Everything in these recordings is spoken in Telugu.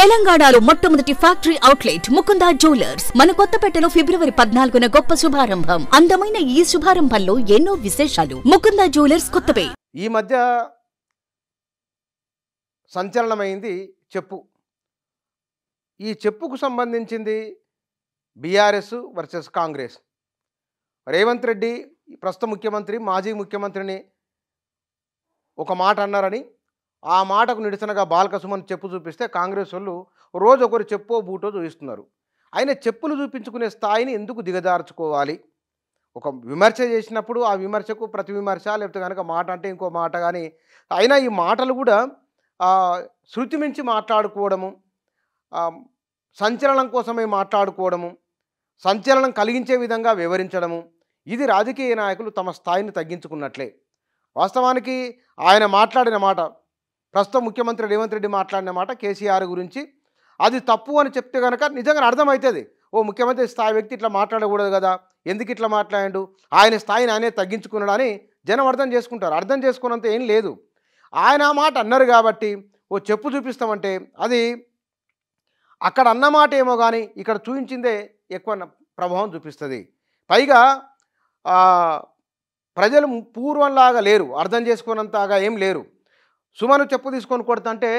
తెలంగాణలో మొట్టమొదటి ఫ్యాక్టరీ అవుట్లెట్ ముకుంద జ్యువెలర్స్ మన కొత్తపేటలో ఫిబ్రవరి పద్నాలుగున గొప్ప శుభారంభం అందమైన ఈ శుభారంభంలో ఎన్నో విశేషాలు ముకుంద జ్యువెలర్స్ కొత్తపే ఈ మధ్య సంచలనమైంది చెప్పు ఈ చెప్పుకు సంబంధించింది బీఆర్ఎస్ వర్సెస్ కాంగ్రెస్ రేవంత్ రెడ్డి ప్రస్తుత ముఖ్యమంత్రి మాజీ ముఖ్యమంత్రిని ఒక మాట అన్నారని ఆ మాటకు నిరసనగా బాలకసుమన్ చెప్పు చూపిస్తే కాంగ్రెస్ వాళ్ళు రోజు ఒకరు చెప్పో బూటో చూపిస్తున్నారు ఆయన చెప్పులు చూపించుకునే స్థాయిని ఎందుకు దిగజార్చుకోవాలి ఒక విమర్శ చేసినప్పుడు ఆ విమర్శకు ప్రతి విమర్శ లేకపోతే కనుక మాట అంటే ఇంకో మాట కానీ అయినా ఈ మాటలు కూడా శృతి మించి మాట్లాడుకోవడము సంచలనం కోసమే మాట్లాడుకోవడము సంచలనం కలిగించే విధంగా వివరించడము ఇది రాజకీయ నాయకులు తమ స్థాయిని తగ్గించుకున్నట్లే వాస్తవానికి ఆయన మాట్లాడిన మాట ప్రస్తుతం ముఖ్యమంత్రి రేవంత్ రెడ్డి మాట్లాడిన మాట కేసీఆర్ గురించి అది తప్పు అని చెప్తే కనుక నిజంగా అర్థమవుతుంది ఓ ముఖ్యమంత్రి స్థాయి వ్యక్తి ఇట్లా మాట్లాడకూడదు కదా ఎందుకు ఇట్లా మాట్లాడాడు ఆయన స్థాయిని ఆయనే అని జనం అర్థం చేసుకుంటారు అర్థం చేసుకున్నంత ఏం లేదు ఆయన మాట అన్నారు కాబట్టి ఓ చెప్పు చూపిస్తామంటే అది అక్కడ అన్నమాట ఏమో కానీ ఇక్కడ చూపించిందే ఎక్కువ ప్రభావం చూపిస్తుంది పైగా ప్రజలు పూర్వంలాగా లేరు అర్థం చేసుకున్నంతగా ఏం లేరు సుమను చెప్పు తీసుకొని కొడుతుంటే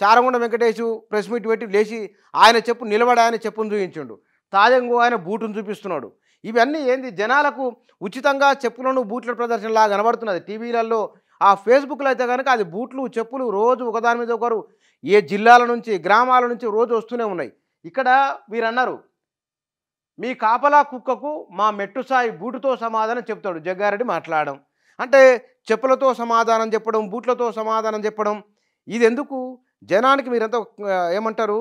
చారగొండ వెంకటేశు ప్రెస్ మీట్ పెట్టి లేచి ఆయన చెప్పు నిలబడాయని ఆయన చెప్పును చూపించిండు తాజంగా ఆయన బూటును చూపిస్తున్నాడు ఇవన్నీ ఏంది జనాలకు ఉచితంగా చెప్పులను బూట్ల ప్రదర్శనలా కనబడుతున్నది టీవీలలో ఆ ఫేస్బుక్లో అయితే కనుక అది బూట్లు చెప్పులు రోజు ఒకదాని మీద ఒకరు ఏ జిల్లాల నుంచి గ్రామాల నుంచి రోజు వస్తూనే ఉన్నాయి ఇక్కడ వీరన్నారు మీ కాపలా కుక్కకు మా మెట్టుసాయి బూటుతో సమాధానం చెప్తాడు జగ్గారెడ్డి మాట్లాడడం అంటే చెప్పులతో సమాధానం చెప్పడం బూట్లతో సమాధానం చెప్పడం ఇది ఎందుకు జనానికి మీరంతా ఏమంటారు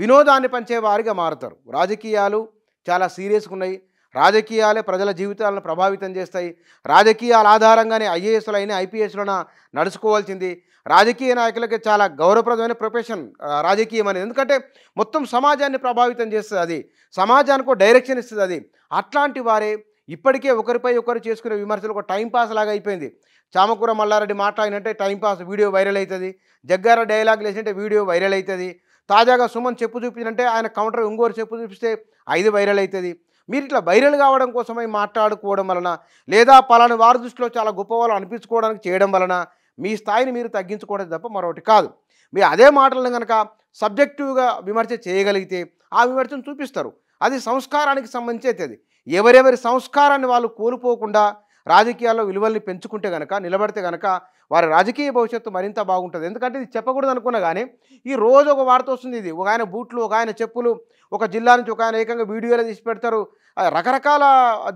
వినోదాన్ని పంచేవారిగా మారుతారు రాజకీయాలు చాలా సీరియస్గా ఉన్నాయి రాజకీయాలే ప్రజల జీవితాలను ప్రభావితం చేస్తాయి రాజకీయాల ఆధారంగానే ఐఏఎస్లు అయినా ఐపీఎస్లైన నడుచుకోవాల్సింది రాజకీయ నాయకులకి చాలా గౌరవప్రదమైన ప్రొఫెషన్ రాజకీయం అనేది ఎందుకంటే మొత్తం సమాజాన్ని ప్రభావితం చేస్తుంది అది సమాజానికి డైరెక్షన్ ఇస్తుంది అది అట్లాంటి వారే ఇప్పటికే ఒకరిపై ఒకరు చేసుకునే విమర్శలు ఒక టైంపాస్ లాగా అయిపోయింది చామకూర మల్లారెడ్డి మాట్లాడినంటే టైంపాస్ వీడియో వైరల్ అవుతుంది జగ్గార డైలాగ్ లేసినట్టే వీడియో వైరల్ అవుతుంది తాజాగా సుమన్ చెప్పు చూపించినంటే ఆయన కౌంటర్ ఇంకోరు చెప్పు చూపిస్తే ఐదు వైరల్ అవుతుంది మీరు ఇట్లా వైరల్ కావడం కోసమై మాట్లాడుకోవడం వలన లేదా పలాని వారి దృష్టిలో చాలా గొప్పవాళ్ళు అనిపించుకోవడానికి చేయడం వలన మీ స్థాయిని మీరు తగ్గించుకోవడం తప్ప మరొకటి కాదు మీ అదే మాటలను కనుక సబ్జెక్టివ్గా విమర్శ చేయగలిగితే ఆ విమర్శను చూపిస్తారు అది సంస్కారానికి సంబంధించి అవుతుంది ఎవరెవరి సంస్కారాన్ని వాళ్ళు కోల్పోకుండా రాజకీయాల్లో విలువల్ని పెంచుకుంటే కనుక నిలబడితే కనుక వారి రాజకీయ భవిష్యత్తు మరింత బాగుంటుంది ఎందుకంటే ఇది చెప్పకూడదు అనుకున్నా కానీ ఈ రోజు ఒక వార్త వస్తుంది ఇది ఒక ఆయన బూట్లు ఒక ఆయన చెప్పులు ఒక జిల్లా నుంచి ఒక ఆయన ఏకంగా వీడియోలు తీసి పెడతారు రకరకాల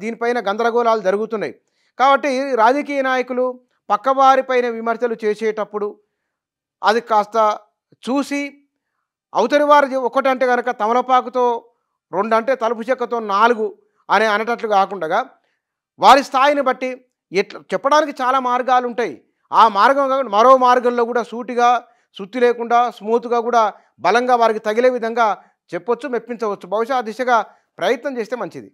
దీనిపైన గందరగోళాలు జరుగుతున్నాయి కాబట్టి రాజకీయ నాయకులు పక్కవారిపైన విమర్శలు చేసేటప్పుడు అది కాస్త చూసి అవతలి వారు ఒకటంటే కనుక తమలపాకుతో రెండు అంటే తలుపు చెక్కతో నాలుగు అని అనేటట్లు కాకుండా వారి స్థాయిని బట్టి ఎట్లా చెప్పడానికి చాలా మార్గాలు ఉంటాయి ఆ మార్గం కాకుండా మరో మార్గంలో కూడా సూటిగా సుత్తి లేకుండా స్మూత్గా కూడా బలంగా వారికి తగిలే విధంగా చెప్పొచ్చు మెప్పించవచ్చు బహుశా ఆ దిశగా ప్రయత్నం చేస్తే మంచిది